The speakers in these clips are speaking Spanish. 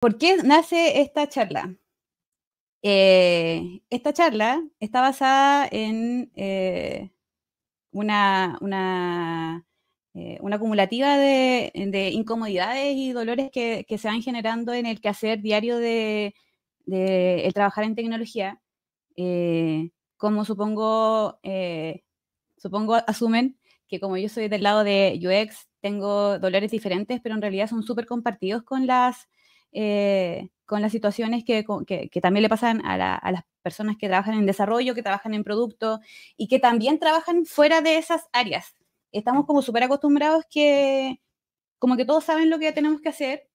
¿Por qué nace esta charla? Eh, esta charla está basada en eh, una, una, eh, acumulativa de, incomodidades y dolores que, se van generando en el quehacer diario de, trabajar en tecnología, como supongo, supongo asumen que como yo soy del lado de UX, tengo dolores diferentes, pero en realidad son súper compartidos con las eh, con las situaciones que, que, también le pasan a, las personas que trabajan en desarrollo, que trabajan en producto y que también trabajan fuera de esas áreas. Estamos como súper acostumbrados que como que todos saben lo que tenemos que hacer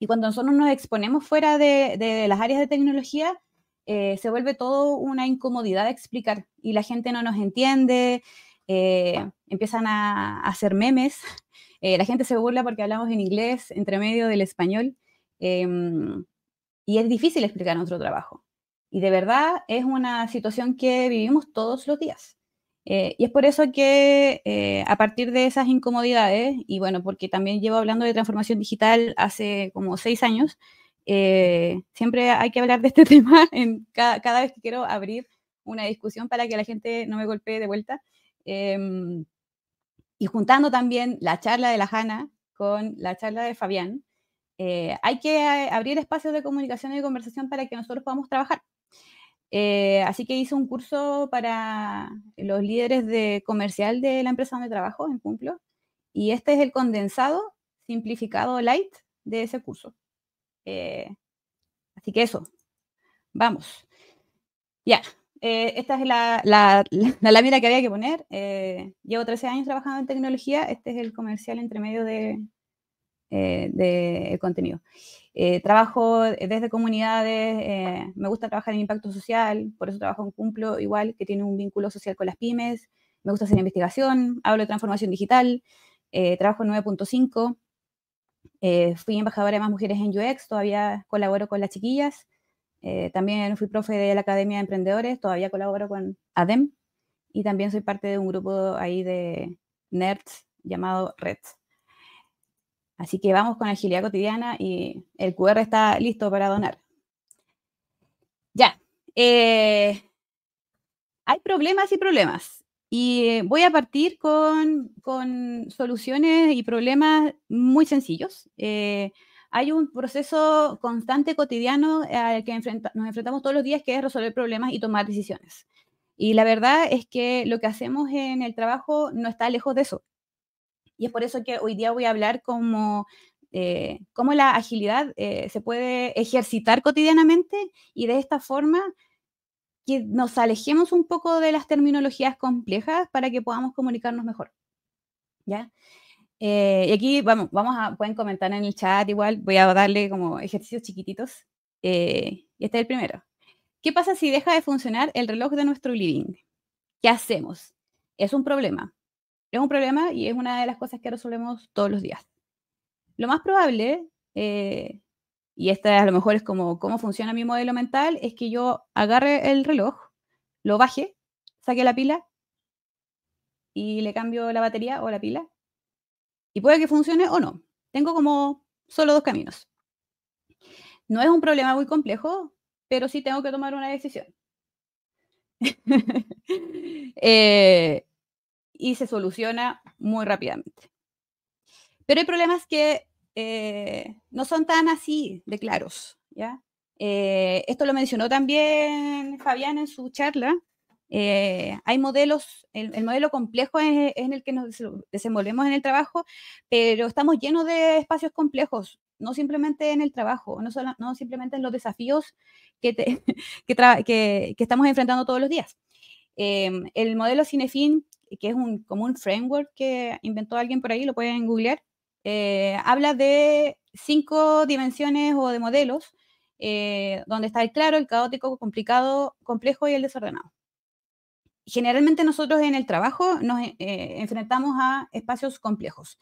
y cuando nosotros nos exponemos fuera de, las áreas de tecnología, eh, se vuelve todo una incomodidad explicar y la gente no nos entiende, eh, empiezan a, hacer memes, la gente se burla porque hablamos en inglés entre medio del español Em, y es difícil explicar nuestro trabajo. Y de verdad es una situación que vivimos todos los días. Eh, y es por eso que eh, a partir de esas incomodidades, y bueno, porque también llevo hablando de transformación digital hace como seis años, eh, siempre hay que hablar de este tema en cada, cada, vez que quiero abrir una discusión para que la gente no me golpee de vuelta. Em, y juntando también la charla de la Hanna con la charla de Fabián, eh, hay que eh, abrir espacios de comunicación y de conversación para que nosotros podamos trabajar. Eh, así que hice un curso para los líderes de comercial de la empresa donde trabajo, en Cumplo, y este es el condensado simplificado light de ese curso. así que eso, vamos. Ya, esta es la, la, la, la, lámina que había que poner. llevo 13 años trabajando en tecnología, este es el comercial entre medio de, eh, de contenido. Eh, trabajo desde comunidades, eh, me gusta trabajar en impacto social, por eso trabajo en Cumplo igual, que tiene un vínculo social con las pymes, me gusta hacer investigación, hablo de transformación digital, trabajo en 9.5, fui embajadora de más mujeres en UX, todavía colaboro con las chiquillas, también fui profe de la Academia de Emprendedores, todavía colaboro con ADEM y también soy parte de un grupo ahí de nerds llamado Reds. Así que vamos con agilidad cotidiana y el QR está listo para donar. Ya. Eh, hay problemas y problemas. Y eh, voy a partir con, soluciones y problemas muy sencillos. Eh, hay un proceso constante cotidiano al que nos enfrentamos todos los días, que es resolver problemas y tomar decisiones. Y la verdad es que lo que hacemos en el trabajo no está lejos de eso. Y es por eso que hoy día voy a hablar cómo eh, cómo la agilidad eh, se puede ejercitar cotidianamente y de esta forma que nos alejemos un poco de las terminologías complejas para que podamos comunicarnos mejor. ¿Ya? Eh, y aquí vamos, vamos a, pueden comentar en el chat igual, voy a darle como ejercicios chiquititos. y este es el primero. ¿Qué pasa si deja de funcionar el reloj de nuestro living? ¿Qué hacemos? Es un problema es un problema y es una de las cosas que resolvemos todos los días. Lo más probable, eh, y esta a lo mejor es como cómo funciona mi modelo mental, es que yo agarre el reloj, lo baje, saque la pila y le cambio la batería o la pila. Y puede que funcione o no. Tengo como solo dos caminos. No es un problema muy complejo, pero sí tengo que tomar una decisión. eh, y se soluciona muy rápidamente. Pero hay problemas que eh, no son tan así de claros, ¿ya? Eh, esto lo mencionó también Fabián en su charla. Eh, hay modelos, el, modelo complejo es, en el que nos desenvolvemos en el trabajo, pero estamos llenos de espacios complejos, no simplemente en el trabajo, no, solo, no simplemente en los desafíos que, que, estamos enfrentando todos los días. Em, el modelo Cinefin que es un, como un framework que inventó alguien por ahí, lo pueden googlear, eh, habla de cinco dimensiones o de modelos, eh, donde está el claro, el caótico, complicado, complejo y el desordenado. Generalmente nosotros en el trabajo nos eh, enfrentamos a espacios complejos,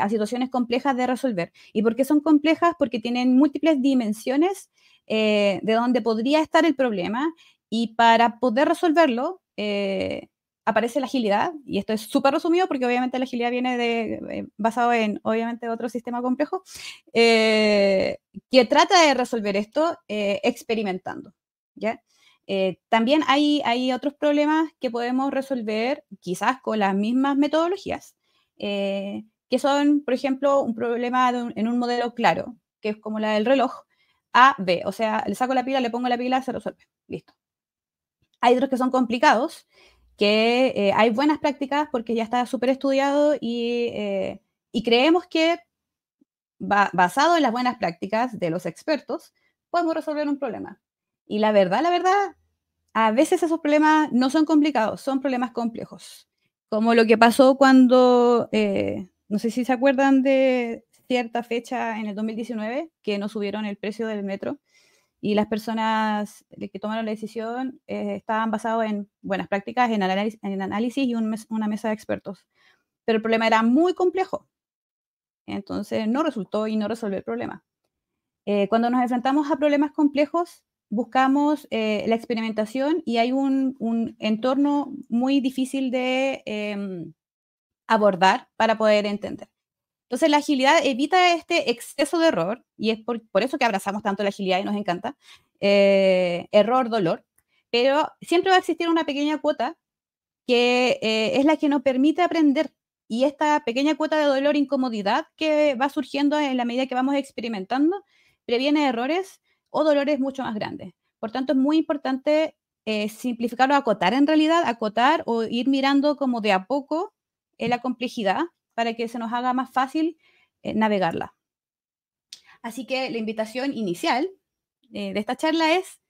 a situaciones complejas de resolver. ¿Y por qué son complejas? Porque tienen múltiples dimensiones de donde podría estar el problema y para poder resolverlo, aparece la agilidad, y esto es súper resumido porque obviamente la agilidad viene de, eh, basado en obviamente otro sistema complejo, eh, que trata de resolver esto eh, experimentando. ¿ya? también hay, hay otros problemas que podemos resolver quizás con las mismas metodologías, que son, por ejemplo, un problema en un modelo claro, que es como la del reloj, A, B, o sea, le saco la pila, le pongo la pila, se resuelve, listo. Hay otros que son complicados, que eh, hay buenas prácticas porque ya está súper estudiado y, eh, creemos que basado en las buenas prácticas de los expertos podemos resolver un problema. Y la verdad, la verdad, a veces esos problemas no son complicados, son problemas complejos. Como lo que pasó cuando, eh, no sé si se acuerdan de cierta fecha en el 2019, que no subieron el precio del metro y las personas eh, que tomaron la decisión eh, estaban basados en buenas prácticas, en, análisis, y una mesa de expertos. Pero el problema era muy complejo. Entonces no resultó y no resolvió el problema. Eh, cuando nos enfrentamos a problemas complejos, buscamos la experimentación y hay un entorno muy difícil de em, abordar para poder entender. Entonces la agilidad evita este exceso de error y es por, eso que abrazamos tanto la agilidad y nos encanta. Eh, error, dolor, pero siempre va a existir una pequeña cuota que eh, es la que nos permite aprender y esta pequeña cuota de dolor, incomodidad que va surgiendo en la medida que vamos experimentando, previene errores o dolores mucho más grandes. Por tanto, es muy importante eh, simplificarlo, acotar en realidad, acotar o ir mirando como de a poco la complejidad para que se nos haga más fácil eh, navegarla. Así que la invitación inicial eh, de esta charla es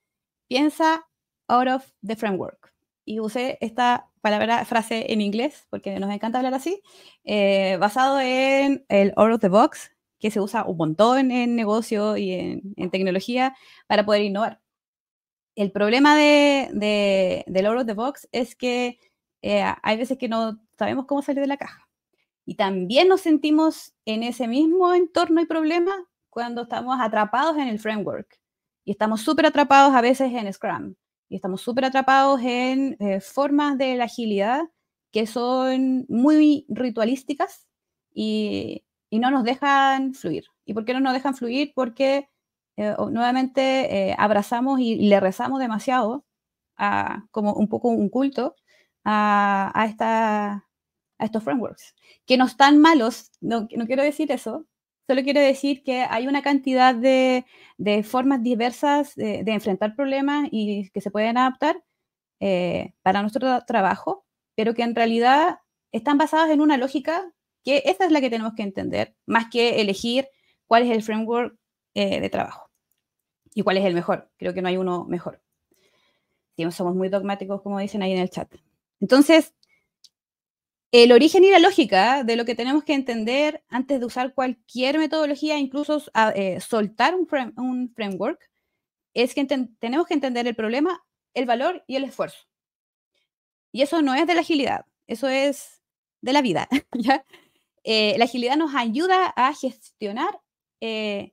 piensa out of the framework. Y usé esta palabra, frase en inglés, porque nos encanta hablar así, eh, basado en el out of the box, que se usa un montón en negocio y en, tecnología para poder innovar. El problema de, del out of the box es que hay veces que no sabemos cómo salir de la caja. Y también nos sentimos en ese mismo entorno y problema cuando estamos atrapados en el framework. Y estamos súper atrapados a veces en Scrum. Y estamos súper atrapados en eh, formas de la agilidad que son muy ritualísticas y, no nos dejan fluir. ¿Y por qué no nos dejan fluir? Porque eh, nuevamente eh, abrazamos y le rezamos demasiado a, como un poco un culto a, esta, estos frameworks, que no están malos, no, quiero decir eso, solo quiero decir que hay una cantidad de, formas diversas de, enfrentar problemas y que se pueden adaptar eh, para nuestro trabajo, pero que en realidad están basadas en una lógica que esa es la que tenemos que entender, más que elegir cuál es el framework eh, de trabajo y cuál es el mejor. Creo que no hay uno mejor. Somos muy dogmáticos, como dicen ahí en el chat. Entonces, el origen y la lógica de lo que tenemos que entender antes de usar cualquier metodología, incluso ah, eh, soltar un, framework, es que tenemos que entender el problema, el valor y el esfuerzo. Y eso no es de la agilidad, eso es de la vida. Eh, la agilidad nos ayuda a gestionar eh,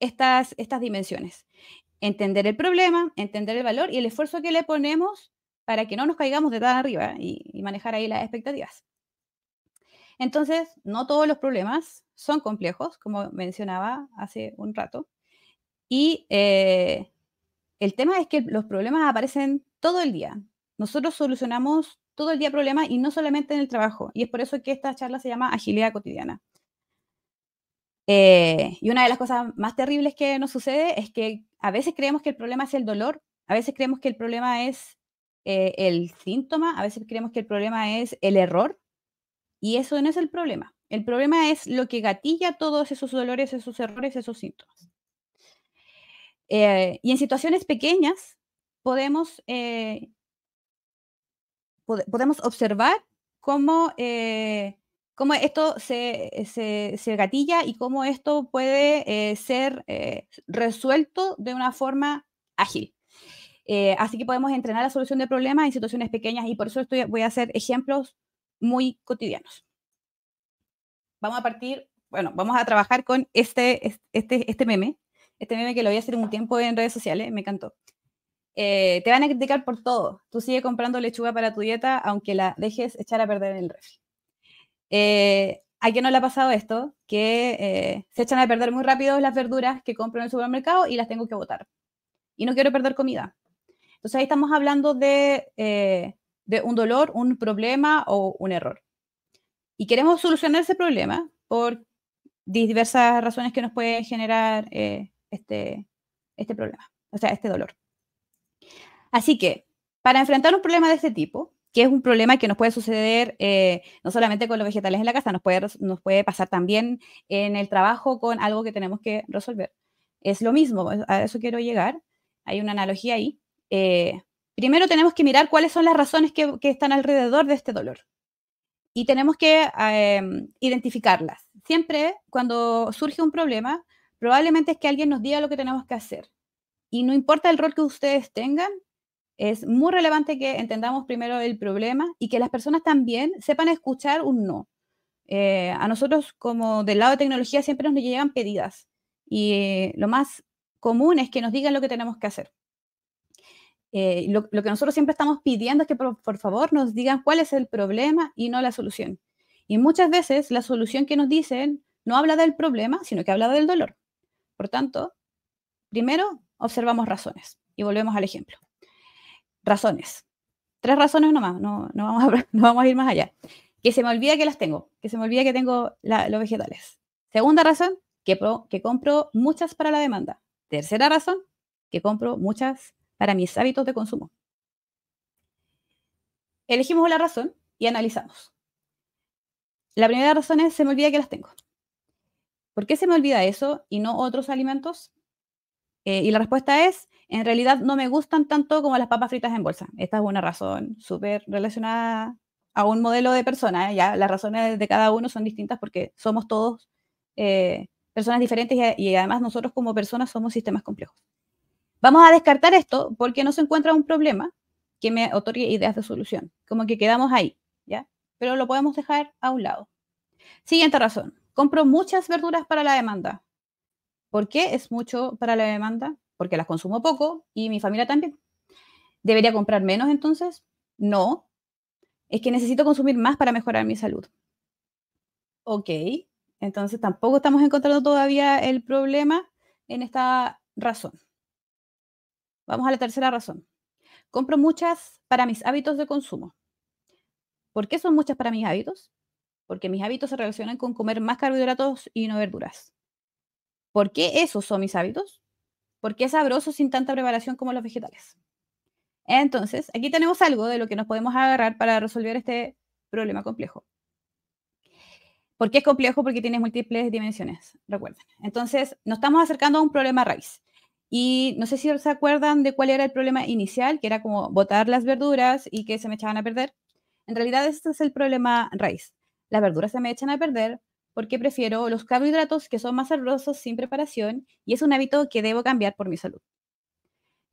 estas, dimensiones. Entender el problema, entender el valor y el esfuerzo que le ponemos para que no nos caigamos de tan arriba y manejar ahí las expectativas. Entonces, no todos los problemas son complejos, como mencionaba hace un rato. Y eh, el tema es que los problemas aparecen todo el día. Nosotros solucionamos todo el día problemas y no solamente en el trabajo. Y es por eso que esta charla se llama Agilidad Cotidiana. Eh, y una de las cosas más terribles que nos sucede es que a veces creemos que el problema es el dolor, a veces creemos que el problema es eh, el síntoma, a veces creemos que el problema es el error, y eso no es el problema. El problema es lo que gatilla todos esos dolores, esos errores, esos síntomas. Eh, y en situaciones pequeñas podemos, eh, podemos observar cómo, eh, esto se, gatilla y cómo esto puede ser resuelto de una forma ágil. así que podemos entrenar la solución de problemas en situaciones pequeñas y por eso estoy, voy a hacer ejemplos muy cotidianos. Vamos a partir, bueno, vamos a trabajar con este, este, este meme, este meme que lo voy a hacer un tiempo en redes sociales, me encantó. Eh, te van a criticar por todo. Tú sigue comprando lechuga para tu dieta, aunque la dejes echar a perder en el refri. Eh, ¿A quién no le ha pasado esto? Que eh, se echan a perder muy rápido las verduras que compro en el supermercado y las tengo que botar. Y no quiero perder comida. Entonces ahí estamos hablando de de un dolor, un problema o un error. Y queremos solucionar ese problema por diversas razones que nos puede generar eh, este, este problema, o sea, este dolor. Así que, para enfrentar un problema de este tipo, que es un problema que nos puede suceder eh, no solamente con los vegetales en la casa, nos puede, nos puede pasar también en el trabajo con algo que tenemos que resolver. Es lo mismo, a eso quiero llegar, hay una analogía ahí. Eh, primero tenemos que mirar cuáles son las razones que, están alrededor de este dolor y tenemos que em, identificarlas. Siempre cuando surge un problema, probablemente es que alguien nos diga lo que tenemos que hacer. Y no importa el rol que ustedes tengan, es muy relevante que entendamos primero el problema y que las personas también sepan escuchar un no. Eh, a nosotros como del lado de tecnología siempre nos llegan pedidas y lo más común es que nos digan lo que tenemos que hacer. Eh, lo, que nosotros siempre estamos pidiendo es que por, favor nos digan cuál es el problema y no la solución. Y muchas veces la solución que nos dicen no habla del problema, sino que habla del dolor. Por tanto, primero observamos razones y volvemos al ejemplo. Razones. Tres razones nomás, no, vamos, a, vamos a ir más allá. Que se me olvida que las tengo, que se me olvida que tengo los vegetales. Segunda razón, que, que compro muchas para la demanda. Tercera razón, que compro muchas para mis hábitos de consumo. Elegimos la razón y analizamos. La primera razón es, se me olvida que las tengo. ¿Por qué se me olvida eso y no otros alimentos? Eh, y la respuesta es, en realidad no me gustan tanto como las papas fritas en bolsa. Esta es una razón súper relacionada a un modelo de persona. ¿eh? Ya las razones de cada uno son distintas porque somos todos eh, personas diferentes y además nosotros como personas somos sistemas complejos. Vamos a descartar esto porque no se encuentra un problema que me otorgue ideas de solución. Como que quedamos ahí, ¿ya? Pero lo podemos dejar a un lado. Siguiente razón. Compro muchas verduras para la demanda. ¿Por qué es mucho para la demanda? Porque las consumo poco y mi familia también. ¿Debería comprar menos entonces? No. Es que necesito consumir más para mejorar mi salud. Ok, entonces tampoco estamos encontrando todavía el problema en esta razón. Vamos a la tercera razón. Compro muchas para mis hábitos de consumo. ¿Por qué son muchas para mis hábitos? Porque mis hábitos se relacionan con comer más carbohidratos y no verduras. ¿Por qué esos son mis hábitos? Porque es sabroso sin tanta preparación como los vegetales. Entonces, aquí tenemos algo de lo que nos podemos agarrar para resolver este problema complejo. ¿Por qué es complejo? Porque tiene múltiples dimensiones, recuerden. Entonces, nos estamos acercando a un problema raíz. Y no sé si se acuerdan de cuál era el problema inicial, que era como botar las verduras y que se me echaban a perder. En realidad este es el problema raíz. Las verduras se me echan a perder porque prefiero los carbohidratos que son más sabrosos sin preparación y es un hábito que debo cambiar por mi salud.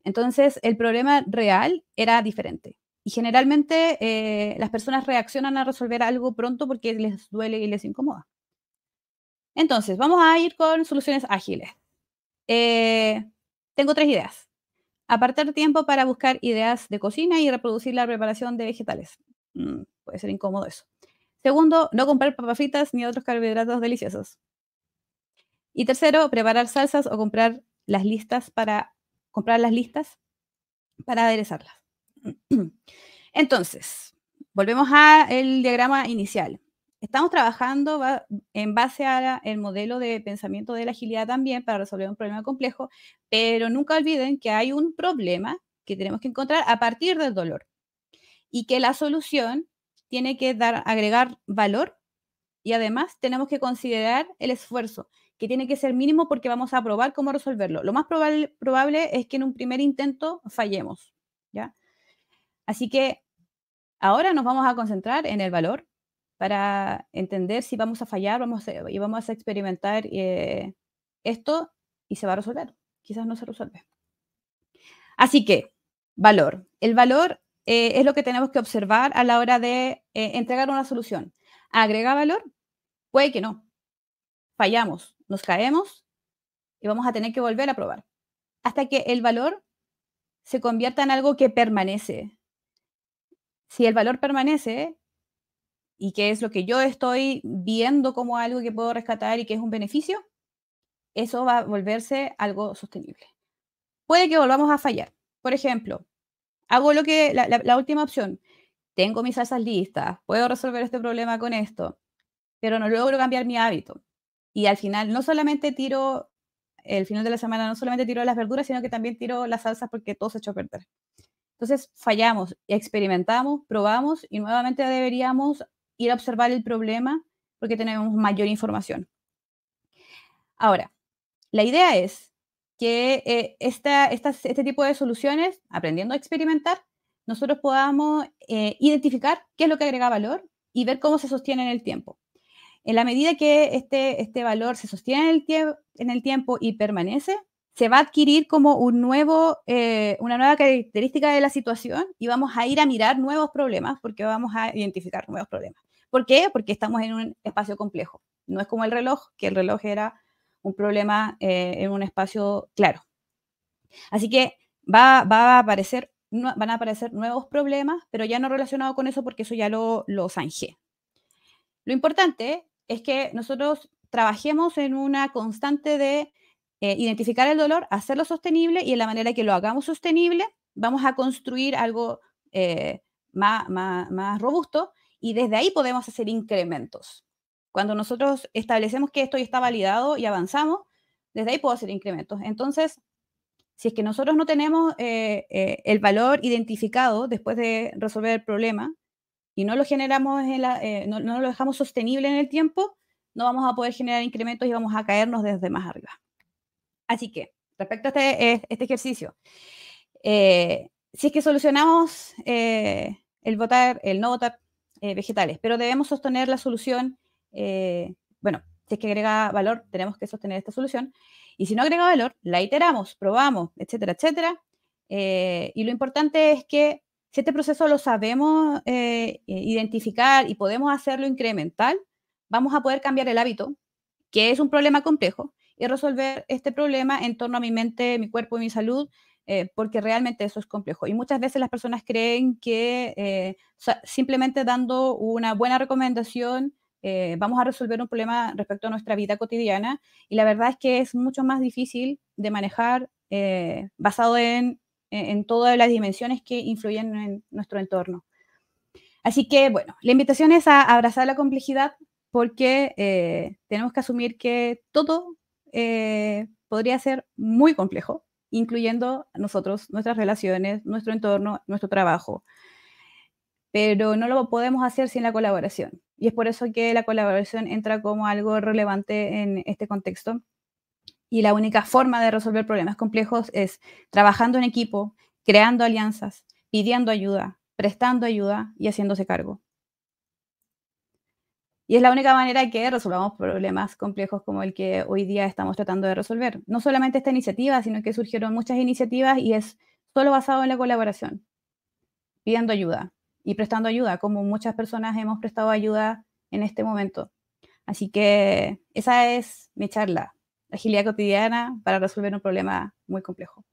Entonces, el problema real era diferente. Y generalmente eh, las personas reaccionan a resolver algo pronto porque les duele y les incomoda. Entonces, vamos a ir con soluciones ágiles. Eh, tengo tres ideas. Apartar tiempo para buscar ideas de cocina y reproducir la preparación de vegetales. Mm, puede ser incómodo eso. Segundo, no comprar papafitas ni otros carbohidratos deliciosos. Y tercero, preparar salsas o comprar las listas para comprar las listas para aderezarlas. Entonces, volvemos al diagrama inicial. Estamos trabajando en base al modelo de pensamiento de la agilidad también para resolver un problema complejo, pero nunca olviden que hay un problema que tenemos que encontrar a partir del dolor y que la solución tiene que dar, agregar valor y además tenemos que considerar el esfuerzo, que tiene que ser mínimo porque vamos a probar cómo resolverlo. Lo más probable, probable es que en un primer intento fallemos, ¿ya? Así que ahora nos vamos a concentrar en el valor, para entender si vamos a fallar vamos y vamos a experimentar eh, esto y se va a resolver. Quizás no se resuelve. Así que, valor. El valor eh, es lo que tenemos que observar a la hora de eh, entregar una solución. ¿Agrega valor? Puede que no. Fallamos, nos caemos y vamos a tener que volver a probar. Hasta que el valor se convierta en algo que permanece. Si el valor permanece, y qué es lo que yo estoy viendo como algo que puedo rescatar y que es un beneficio, eso va a volverse algo sostenible. Puede que volvamos a fallar. Por ejemplo, hago lo que la, última opción, tengo mis salsas listas, puedo resolver este problema con esto, pero no logro cambiar mi hábito. Y al final no solamente tiro, el final de la semana no solamente tiro las verduras, sino que también tiro las salsas porque todo se echó a perder. Entonces fallamos, experimentamos, probamos y nuevamente deberíamos ir a observar el problema porque tenemos mayor información. Ahora, la idea es que eh, esta, este tipo de soluciones, aprendiendo a experimentar, nosotros podamos eh, identificar qué es lo que agrega valor y ver cómo se sostiene en el tiempo. En la medida que este, este valor se sostiene en el, tiempo y permanece, se va a adquirir como un nuevo, eh, una nueva característica de la situación y vamos a ir a mirar nuevos problemas porque vamos a identificar nuevos problemas. ¿Por qué? Porque estamos en un espacio complejo. No es como el reloj, que el reloj era un problema eh, en un espacio claro. Así que va, a aparecer, van a aparecer nuevos problemas, pero ya no relacionado con eso porque eso ya lo, lo zanjé. Lo importante es que nosotros trabajemos en una constante de eh, identificar el dolor, hacerlo sostenible y en la manera que lo hagamos sostenible, vamos a construir algo eh, más, más, más robusto y desde ahí podemos hacer incrementos. Cuando nosotros establecemos que esto ya está validado y avanzamos, desde ahí puedo hacer incrementos. Entonces, si es que nosotros no tenemos eh, eh, el valor identificado después de resolver el problema y no lo generamos, eh, no, lo dejamos sostenible en el tiempo, no vamos a poder generar incrementos y vamos a caernos desde más arriba. Así que, respecto a este, este ejercicio, si es que solucionamos el votar, el no votar eh, vegetales, pero debemos sostener la solución, eh, bueno, si es que agrega valor, tenemos que sostener esta solución, y si no agrega valor, la iteramos, probamos, etcétera, etcétera, eh, y lo importante es que si este proceso lo sabemos identificar y podemos hacerlo incremental, vamos a poder cambiar el hábito, que es un problema complejo, y resolver este problema en torno a mi mente, mi cuerpo y mi salud eh, porque realmente eso es complejo. Y muchas veces las personas creen que eh, simplemente dando una buena recomendación eh, vamos a resolver un problema respecto a nuestra vida cotidiana y la verdad es que es mucho más difícil de manejar basado en, todas las dimensiones que influyen en nuestro entorno. Así que, bueno, la invitación es a abrazar la complejidad porque tenemos que asumir que todo podría ser muy complejo incluyendo nosotros, nuestras relaciones, nuestro entorno, nuestro trabajo. Pero no lo podemos hacer sin la colaboración. Y es por eso que la colaboración entra como algo relevante en este contexto. Y la única forma de resolver problemas complejos es trabajando en equipo, creando alianzas, pidiendo ayuda, prestando ayuda y haciéndose cargo. Y es la única manera que resolvamos problemas complejos como el que hoy día estamos tratando de resolver. No solamente esta iniciativa, sino que surgieron muchas iniciativas y es solo basado en la colaboración, pidiendo ayuda y prestando ayuda, como muchas personas hemos prestado ayuda en este momento. Así que esa es mi charla, agilidad cotidiana para resolver un problema muy complejo.